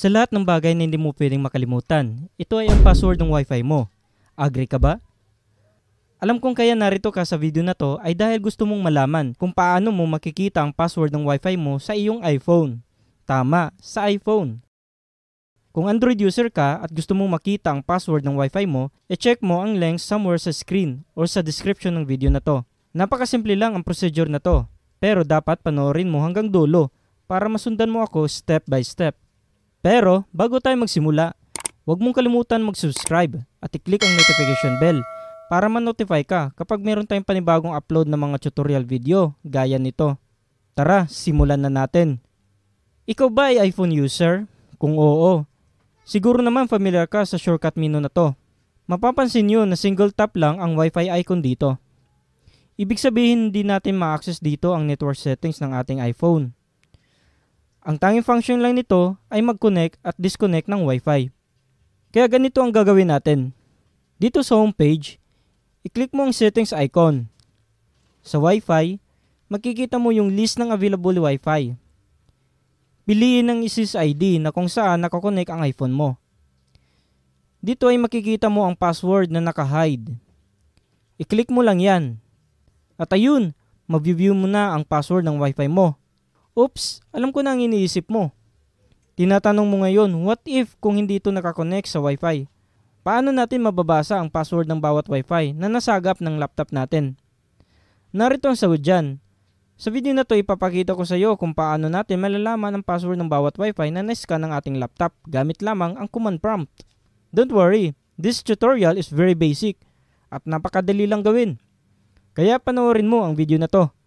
Sa lahat ng bagay na hindi mo pwedeng makalimutan, ito ay ang password ng Wi-Fi mo. Agree ka ba? Alam kong kaya narito ka sa video na to ay dahil gusto mong malaman kung paano mo makikita ang password ng Wi-Fi mo sa iyong iPhone. Tama, sa iPhone. Kung Android user ka at gusto mong makita ang password ng Wi-Fi mo, e-check mo ang link somewhere sa screen or sa description ng video na to. Napakasimple lang ang procedure na to, pero dapat panoorin mo hanggang dulo para masundan mo ako step by step. Pero bago tayo magsimula, huwag mong kalimutan mag-subscribe at i-click ang notification bell para ma notify ka kapag meron tayong panibagong upload ng mga tutorial video gaya nito. Tara, simulan na natin. Ikaw ba ay iPhone user? Kung oo, siguro naman familiar ka sa shortcut menu na to. Mapapansin nyo na single tap lang ang Wi-Fi icon dito. Ibig sabihin hindi natin ma-access dito ang network settings ng ating iPhone. Ang tanging function lang nito ay mag-connect at disconnect ng Wi-Fi. Kaya ganito ang gagawin natin. Dito sa homepage, i-click mo ang settings icon. Sa Wi-Fi, makikita mo yung list ng available Wi-Fi. Piliin ang ISIS ID na kung saan nakakonek ang iPhone mo. Dito ay makikita mo ang password na nakahide. I-click mo lang yan. At ayun, mabiview mo na ang password ng Wi-Fi mo. Oops, alam ko na ang iniisip mo. Tinatanong mo ngayon, what if kung hindi ito nakakonect sa Wi-Fi? Paano natin mababasa ang password ng bawat Wi-Fi na nasagap ng laptop natin? Narito ang sagot dyan. Sa video na to ipapakita ko sa iyo kung paano natin malalaman ang password ng bawat Wi-Fi na na-scan ng ating laptop gamit lamang ang command prompt. Don't worry, this tutorial is very basic at napakadali lang gawin. Kaya panoorin mo ang video na to